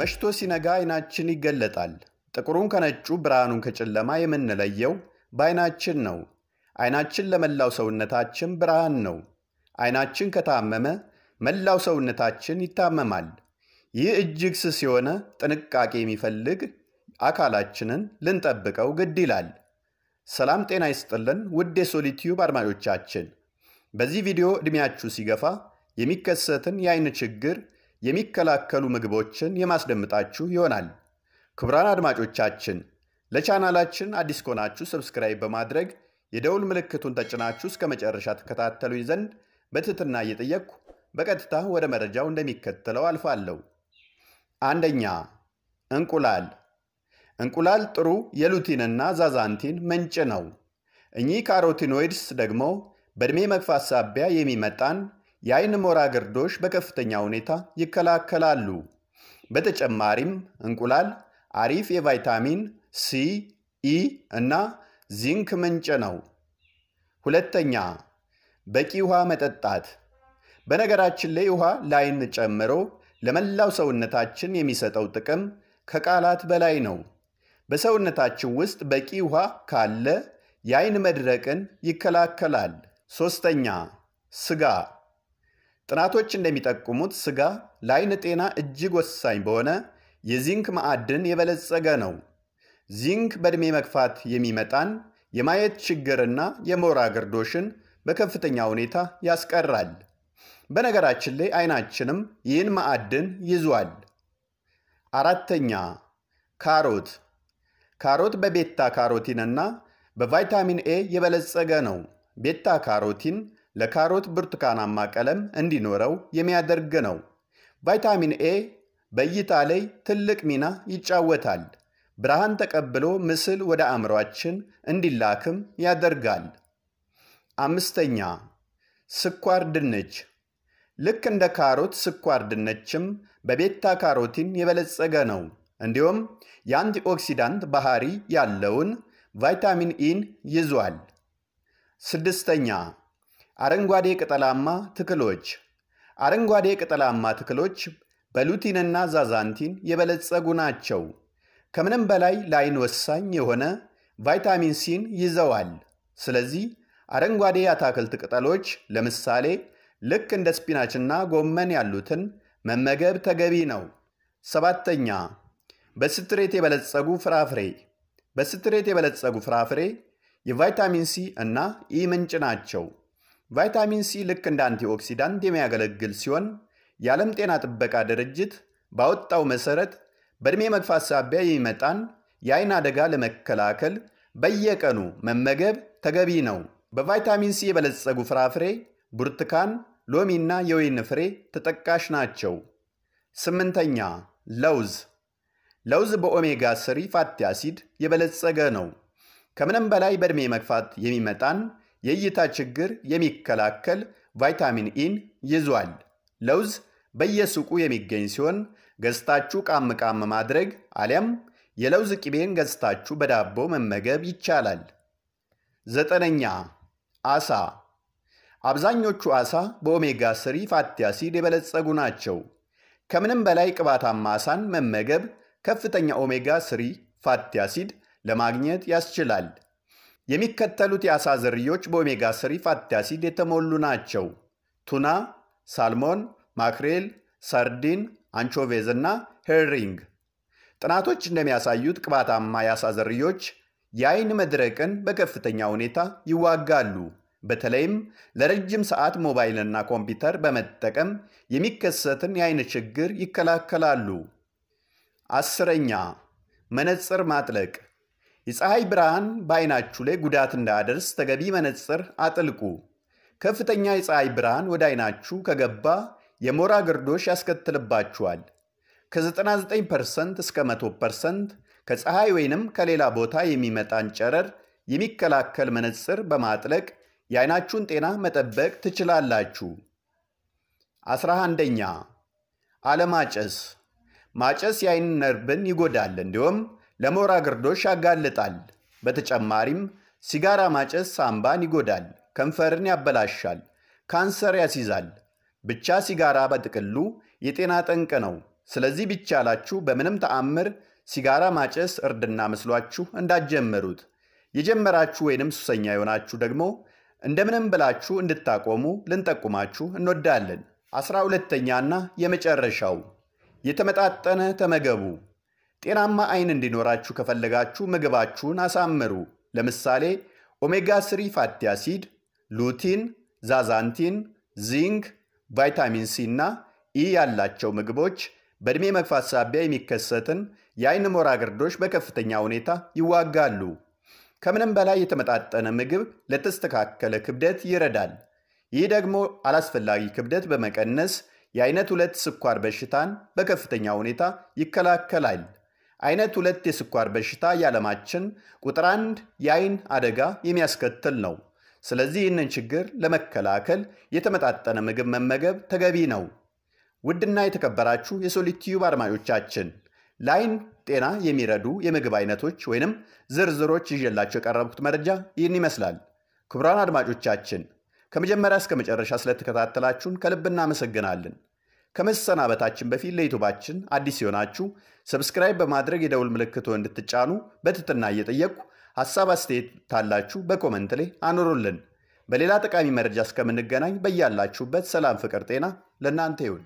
መሽቶ ሲነጋ አይናችን ይገለጣል። ጥቁሩን ከነጩ ብርሃኑን ከጨለማ የምንለየው በአይናችን ነው። አይናችን ለመላው ሰውነታችን ብርሃን ነው። አይናችን ከታመመ መላው ሰውነታችን ይታመማል። ይህ እጅግ ስስ የሆነ ጥንቃቄ የሚፈልግ አካላችንን ልንጠብቀው ግድ ይላል። ሰላም ጤና ይስጥልን ውድ የሶሊቲዩብ አድማጮቻችን፣ በዚህ ቪዲዮ ዕድሜያችሁ ሲገፋ የሚከሰትን የአይን ችግር የሚከላከሉ ምግቦችን የማስደምጣችሁ ይሆናል። ክቡራን አድማጮቻችን ለቻናላችን አዲስ ከሆናችሁ ሰብስክራይብ በማድረግ የደውል ምልክቱን ተጭናችሁ እስከ መጨረሻ ተከታተሉኝ ዘንድ በትህትና እየጠየቅኩ በቀጥታ ወደ መረጃው እንደሚከተለው አልፋለሁ። አንደኛ እንቁላል። እንቁላል ጥሩ የሉቲንና ዛዛንቲን ምንጭ ነው። እኚህ ካሮቲኖይድስ ደግሞ በዕድሜ መግፋት ሳቢያ የሚመጣን የአይን ሞራ ግርዶሽ በከፍተኛ ሁኔታ ይከላከላሉ። በተጨማሪም እንቁላል አሪፍ የቫይታሚን ሲ፣ ኢ እና ዚንክ ምንጭ ነው። ሁለተኛ በቂ ውሃ መጠጣት። በነገራችን ላይ ውሃ ለአይን ጨምሮ ለመላው ሰውነታችን የሚሰጠው ጥቅም ከቃላት በላይ ነው። በሰውነታችን ውስጥ በቂ ውሃ ካለ የአይን መድረቅን ይከላከላል። ሶስተኛ ስጋ ጥናቶች እንደሚጠቁሙት ስጋ ለአይን ጤና እጅግ ወሳኝ በሆነ የዚንክ ማዕድን የበለጸገ ነው። ዚንክ በእድሜ መግፋት የሚመጣን የማየት ችግርና የሞራ ግርዶሽን በከፍተኛ ሁኔታ ያስቀራል። በነገራችን ላይ አይናችንም ይህን ማዕድን ይዟል። አራተኛ ካሮት። ካሮት በቤታ ካሮቲንና በቫይታሚን ኤ የበለጸገ ነው። ቤታ ካሮቲን ለካሮት ብርቱካናማ ቀለም እንዲኖረው የሚያደርግ ነው። ቫይታሚን ኤ በእይታ ላይ ትልቅ ሚና ይጫወታል። ብርሃን ተቀብሎ ምስል ወደ አእምሯችን እንዲላክም ያደርጋል። አምስተኛ ስኳር ድንች ልክ እንደ ካሮት ስኳር ድንችም በቤታ ካሮቲን የበለጸገ ነው። እንዲሁም የአንቲ ኦክሲዳንት ባህሪ ያለውን ቫይታሚን ኢን ይዟል። ስድስተኛ አረንጓዴ ቅጠላማ ትክሎች አረንጓዴ ቅጠላማ ትክሎች በሉቲንና ዛዛንቲን የበለጸጉ ናቸው። ከምንም በላይ ለአይን ወሳኝ የሆነ ቫይታሚን ሲን ይዘዋል። ስለዚህ አረንጓዴ የአታክልት ቅጠሎች ለምሳሌ ልክ እንደ ስፒናችና ጎመን ያሉትን መመገብ ተገቢ ነው። ሰባተኛ በስትሬት የበለጸጉ ፍራፍሬ በስትሬት የበለጸጉ ፍራፍሬ የቫይታሚን ሲ እና ኢ ምንጭ ናቸው። ቫይታሚን ሲ ልክ እንደ አንቲኦክሲዳንት የሚያገለግል ሲሆን የዓለም ጤና ጥበቃ ድርጅት ባወጣው መሰረት በዕድሜ መግፋት ሳቢያ የሚመጣን የአይን አደጋ ለመከላከል በየቀኑ መመገብ ተገቢ ነው። በቫይታሚን ሲ የበለጸጉ ፍራፍሬ ብርቱካን፣ ሎሚና የወይን ፍሬ ተጠቃሽ ናቸው። ስምንተኛ ለውዝ። ለውዝ በኦሜጋ ስሪ ፋቲ አሲድ የበለጸገ ነው። ከምንም በላይ በዕድሜ መግፋት የሚመጣን የእይታ ችግር የሚከላከል ቫይታሚን ኢን ይዟል። ለውዝ በየሱቁ የሚገኝ ሲሆን ገዝታችሁ ቃም ቃም ማድረግ አሊያም የለውዝ ቅቤን ገዝታችሁ በዳቦ መመገብ ይቻላል። ዘጠነኛ አሳ። አብዛኞቹ አሳ በኦሜጋ ስሪ ፋቲ አሲድ የበለጸጉ ናቸው። ከምንም በላይ ቅባታማ አሳን መመገብ ከፍተኛ ኦሜጋ ስሪ ፋቲ አሲድ ለማግኘት ያስችላል። የሚከተሉት የአሳ ዝርዮች በኦሜጋ ስሪ ፋቲ አሲድ የተሞሉ ናቸው። ቱና፣ ሳልሞን፣ ማክሬል፣ ሰርዲን፣ አንቾቬዝ እና ሄሪንግ። ጥናቶች እንደሚያሳዩት ቅባታማ የአሳ ዝርዮች የአይን መድረቅን በከፍተኛ ሁኔታ ይዋጋሉ። በተለይም ለረጅም ሰዓት ሞባይልና ኮምፒውተር በመጠቀም የሚከሰትን የአይን ችግር ይከላከላሉ። አስረኛ መነጽር ማጥለቅ የፀሐይ ብርሃን በአይናችሁ ላይ ጉዳት እንዳያደርስ ተገቢ መነጽር አጥልቁ። ከፍተኛ የፀሐይ ብርሃን ወደ አይናችሁ ከገባ የሞራ ግርዶሽ ያስከትልባችኋል። ከ99% እስከ 100% ከፀሐይ ወይንም ከሌላ ቦታ የሚመጣን ጨረር የሚከላከል መነጽር በማጥለቅ የአይናችሁን ጤና መጠበቅ ትችላላችሁ። 11ኛ አለማጨስ። ማጨስ የአይን ነርብን ይጎዳል እንዲሁም ለሞራ ግርዶሽ ያጋልጣል። በተጨማሪም ሲጋራ ማጨስ ሳምባን ይጎዳል፣ ከንፈርን ያበላሻል፣ ካንሰር ያስይዛል። ብቻ ሲጋራ በጥቅሉ የጤና ጠንቅ ነው። ስለዚህ ቢቻላችሁ በምንም ተአምር ሲጋራ ማጨስ እርድና መስሏችሁ እንዳትጀምሩት። የጀመራችሁ ወይንም ሱሰኛ የሆናችሁ ደግሞ እንደምንም ብላችሁ እንድታቆሙ ልንጠቁማችሁ እንወዳለን። አስራ ሁለተኛና የመጨረሻው የተመጣጠነ ተመገቡ። ጤናማ አይን እንዲኖራችሁ ከፈለጋችሁ ምግባችሁን አሳምሩ። ለምሳሌ ኦሜጋ ስሪ ፋቲ አሲድ፣ ሉቲን፣ ዛዛንቲን፣ ዚንክ፣ ቫይታሚን ሲ እና ኢ ያላቸው ምግቦች በዕድሜ መግፋት ሳቢያ የሚከሰትን የአይን ሞራ ግርዶሽ በከፍተኛ ሁኔታ ይዋጋሉ። ከምንም በላይ የተመጣጠነ ምግብ ለተስተካከለ ክብደት ይረዳል። ይህ ደግሞ አላስፈላጊ ክብደት በመቀነስ የአይነት ሁለት ስኳር በሽታን በከፍተኛ ሁኔታ ይከላከላል። አይነት ሁለት የስኳር በሽታ የዓለማችን ቁጥር አንድ የአይን አደጋ የሚያስከትል ነው። ስለዚህ ይህንን ችግር ለመከላከል የተመጣጠነ ምግብ መመገብ ተገቢ ነው። ውድና የተከበራችሁ የሶሊቲዩብ አድማጮቻችን ለአይን ጤና የሚረዱ የምግብ አይነቶች ወይንም ዝርዝሮች ይዤላቸው የቀረብኩት መረጃ ይህን ይመስላል። ክቡራን አድማጮቻችን ከመጀመሪያ እስከ መጨረሻ ስለተከታተላችሁን ከልብ እናመሰግናለን። ከመሰናበታችን በፊት ለዩቱባችን አዲስ ሲሆናችሁ? ሰብስክራይብ በማድረግ የደውል ምልክቶ እንድትጫኑ በትትና እየጠየቅኩ ሀሳብ አስተያየት ታላችሁ በኮመንት ላይ አኖሩልን። በሌላ ጠቃሚ መረጃ እስከምንገናኝ በያላችሁበት ሰላም፣ ፍቅር፣ ጤና ለእናንተ ይሁን።